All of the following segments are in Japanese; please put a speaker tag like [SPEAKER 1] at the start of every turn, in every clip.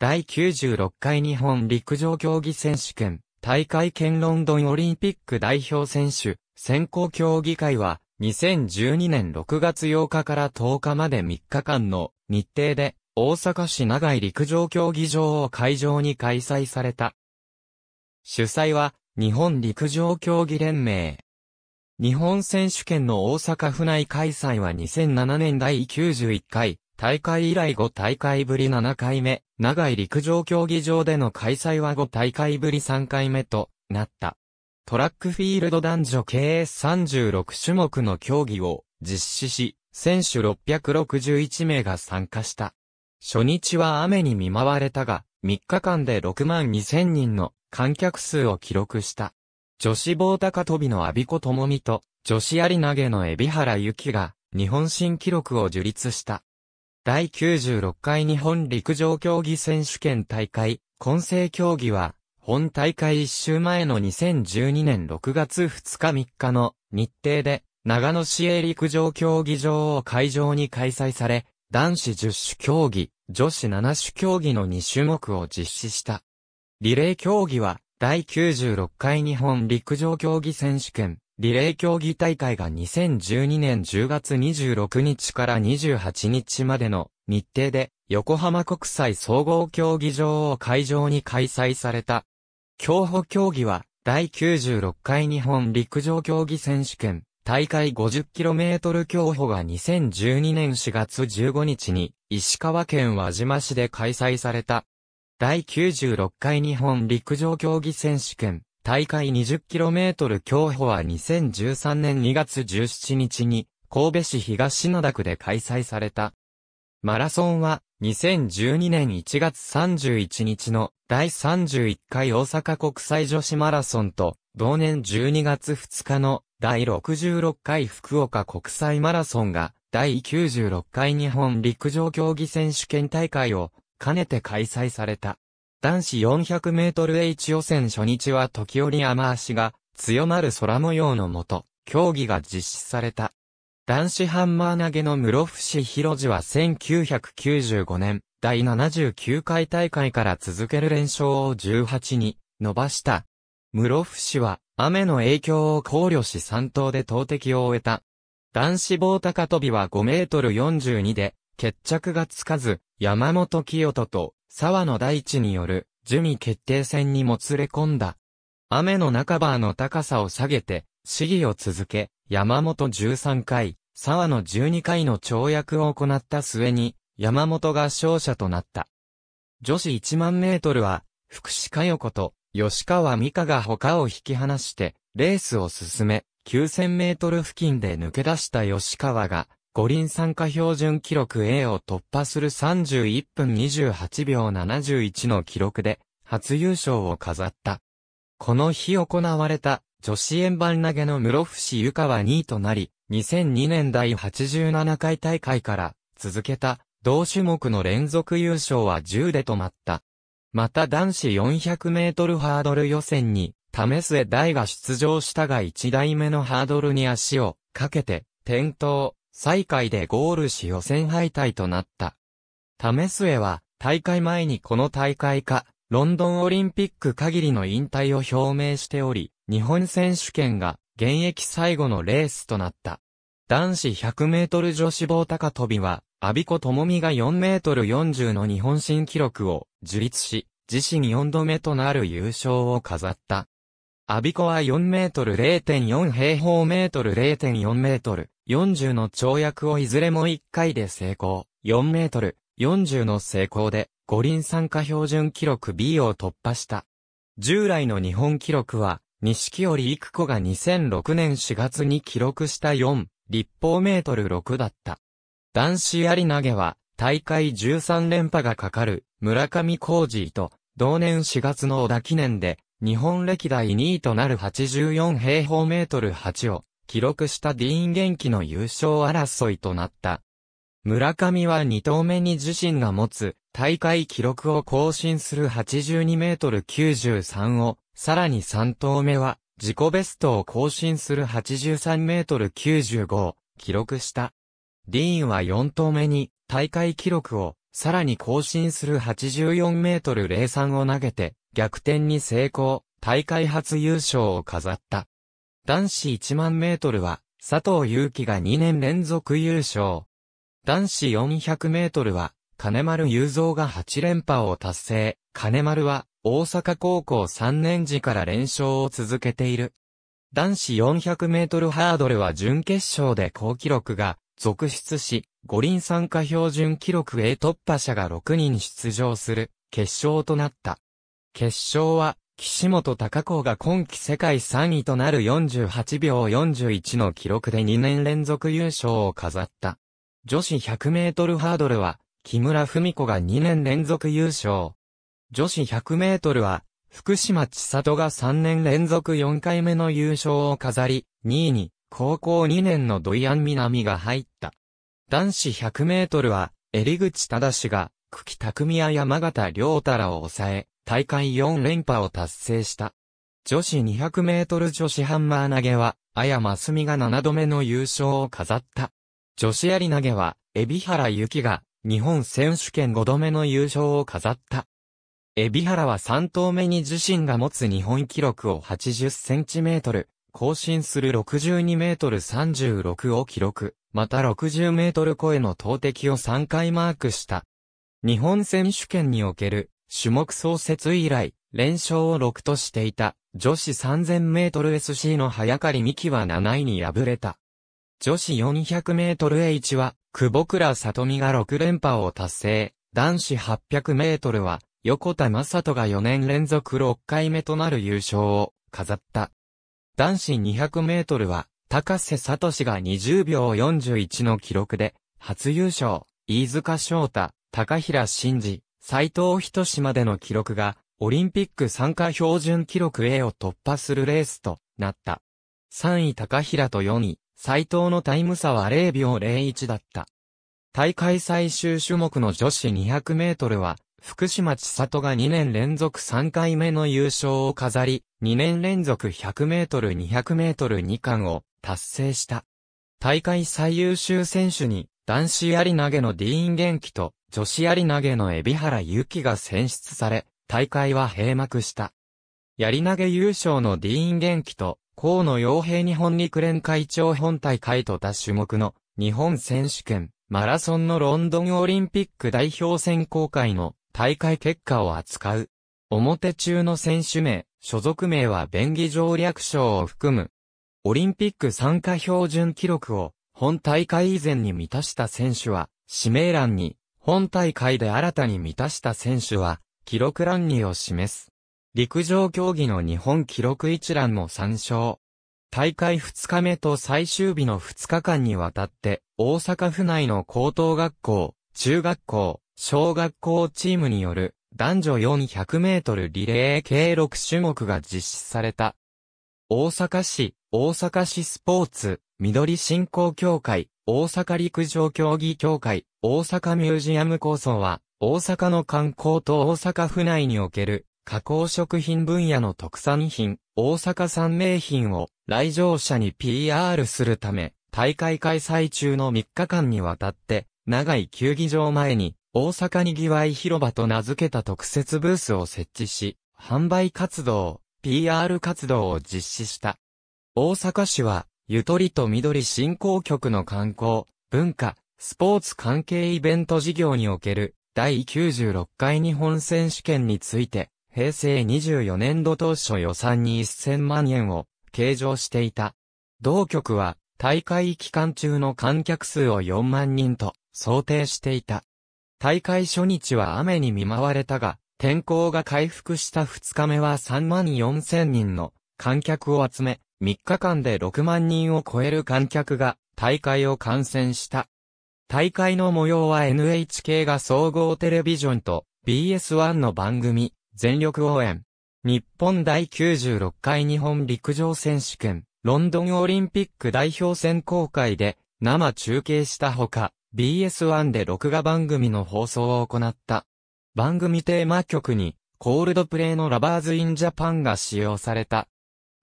[SPEAKER 1] 第96回日本陸上競技選手権、大会兼ロンドンオリンピック代表選手、選考競技会は、2012年6月8日から10日まで3日間の日程で、大阪市長井陸上競技場を会場に開催された。主催は、日本陸上競技連盟。日本選手権の大阪府内開催は2007年第91回大会以来5大会ぶり7回目、長い陸上競技場での開催は5大会ぶり3回目となった。トラックフィールド男女 KS36 種目の競技を実施し、選手661名が参加した。初日は雨に見舞われたが、3日間で6万2000人の観客数を記録した。女子棒高跳びの阿ビ子智美と、女子やり投げの海老原幸が、日本新記録を樹立した。第96回日本陸上競技選手権大会、混成競技は、本大会一周前の2012年6月2日3日の日程で、長野市営陸上競技場を会場に開催され、男子10種競技、女子7種競技の2種目を実施した。リレー競技は、第96回日本陸上競技選手権、リレー競技大会が2012年10月26日から28日までの日程で横浜国際総合競技場を会場に開催された。競歩競技は第96回日本陸上競技選手権大会 50km 競歩が2012年4月15日に石川県輪島市で開催された。第96回日本陸上競技選手権大会 20km 競歩は2013年2月17日に神戸市東灘区で開催された。マラソンは2012年1月31日の第31回大阪国際女子マラソンと同年12月2日の第66回福岡国際マラソンが第96回日本陸上競技選手権大会を兼ねて開催された。男子4 0 0ル H 予選初日は時折雨足が強まる空模様のもと、競技が実施された。男子ハンマー投げの室伏広治は1995年、第79回大会から続ける連勝を18に伸ばした。室伏は雨の影響を考慮し3投で投擲を終えた。男子棒高跳びは5メートル42で決着がつかず、山本清人と沢の大地による準備決定戦にもつれ込んだ。雨の中バーの高さを下げて、試技を続け、山本13回、沢の12回の跳躍を行った末に、山本が勝者となった。女子1万メートルは、福士加代子と吉川美香が他を引き離して、レースを進め、9000メートル付近で抜け出した吉川が、五輪参加標準記録 A を突破する31分28秒71の記録で、初優勝を飾った。この日行われた、女子円盤投げの室伏ゆかは2位となり、2002年第87回大会から続けた同種目の連続優勝は10で止まった。また男子400メートルハードル予選に、試す大が出場したが1台目のハードルに足をかけて転倒。最下位でゴールし予選敗退となった。すえは、大会前にこの大会か、ロンドンオリンピック限りの引退を表明しており、日本選手権が現役最後のレースとなった。男子100メートル女子棒高跳びは、阿ビ子智美が4メートル40の日本新記録を樹立し、自身4度目となる優勝を飾った。阿ビ子は4メートル0.4平方メートル0.4メートル、40の跳躍をいずれも1回で成功、4メートル40の成功で五輪参加標準記録 B を突破した。従来の日本記録は、錦織育子が2006年4月に記録した4立方メートル6だった。男子やり投げは、大会13連覇がかかる村上浩二と、同年4月の小田記念で、日本歴代2位となる84平方メートル8を記録したディーン元気の優勝争いとなった。村上は2投目に自身が持つ大会記録を更新する82メートル93を、さらに3投目は自己ベストを更新する83メートル95を記録した。ディーンは4投目に大会記録をさらに更新する84メートル03を投げて逆転に成功、大会初優勝を飾った。男子1万メートルは、佐藤祐樹が2年連続優勝。男子400メートルは、金丸雄三が8連覇を達成。金丸は、大阪高校3年時から連勝を続けている。男子400メートルハードルは準決勝で高記録が続出し、五輪参加標準記録へ突破者が6人出場する決勝となった。決勝は岸本隆子が今季世界3位となる48秒41の記録で2年連続優勝を飾った。女子100メートルハードルは、木村文子が2年連続優勝。女子100メートルは、福島千里が3年連続4回目の優勝を飾り、2位に、高校2年の土井安南が入った。男子100メートルは、襟口忠が、久喜匠や山形良太らを抑え、大会4連覇を達成した。女子200メートル女子ハンマー投げは、綾真澄が7度目の優勝を飾った。女子やり投げは、海老原幸が、日本選手権5度目の優勝を飾った。海老原は3投目に自身が持つ日本記録を80センチメートル、更新する62メートル36を記録、また60メートル超えの投擲を3回マークした。日本選手権における種目創設以来、連勝を6としていた、女子3000メートル SC の早刈美希は7位に敗れた。女子400メートル H は、久保倉里美が6連覇を達成。男子800メートルは、横田正人が4年連続6回目となる優勝を飾った。男子200メートルは、高瀬聡が20秒41の記録で、初優勝、飯塚翔太、高平真嗣、斎藤仁志までの記録が、オリンピック参加標準記録 A を突破するレースとなった。3位高平と4位、斎藤のタイム差は0秒01だった。大会最終種目の女子200メートルは、福島千里が2年連続3回目の優勝を飾り、2年連続100メートル200メートル2冠を達成した。大会最優秀選手に、男子やり投げのディーン元気と、女子やり投げの海老原ゆきが選出され、大会は閉幕した。やり投げ優勝のディーン元気と、河野洋平日本陸連会長本大会と他種目の日本選手権、マラソンのロンドンオリンピック代表選考会の大会結果を扱う。表中の選手名、所属名は便宜上略称を含む。オリンピック参加標準記録を本大会以前に満たした選手は指名欄に本大会で新たに満たした選手は、記録欄にを示す。陸上競技の日本記録一覧も参照。大会2日目と最終日の2日間にわたって、大阪府内の高等学校、中学校、小学校チームによる男女400メートルリレー計6種目が実施された。大阪市、大阪市スポーツ、緑振興協会、大阪陸上競技協会、大阪ミュージアム構想は、大阪の観光と大阪府内における、加工食品分野の特産品、大阪産名品を来場者に PR するため、大会開催中の3日間にわたって、長い球技場前に、大阪にぎわい広場と名付けた特設ブースを設置し、販売活動、PR 活動を実施した。大阪市は、ゆとりと緑振興局の観光、文化、スポーツ関係イベント事業における第96回日本選手権について、平成24年度当初予算に1000万円を計上していた。同局は大会期間中の観客数を4万人と想定していた。大会初日は雨に見舞われたが、天候が回復した2日目は3万4千人の観客を集め、3日間で6万人を超える観客が大会を観戦した。大会の模様は NHK が総合テレビジョンと BS1 の番組、全力応援。日本第96回日本陸上選手権、ロンドンオリンピック代表選考会で生中継したほか、BS1 で録画番組の放送を行った。番組テーマ曲に、コールドプレイのラバーズ・イン・ジャパンが使用された。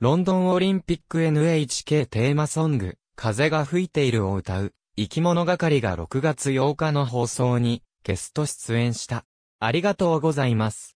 [SPEAKER 1] ロンドンオリンピック NHK テーマソング、風が吹いているを歌う、生き物係が6月8日の放送にゲスト出演した。ありがとうございます。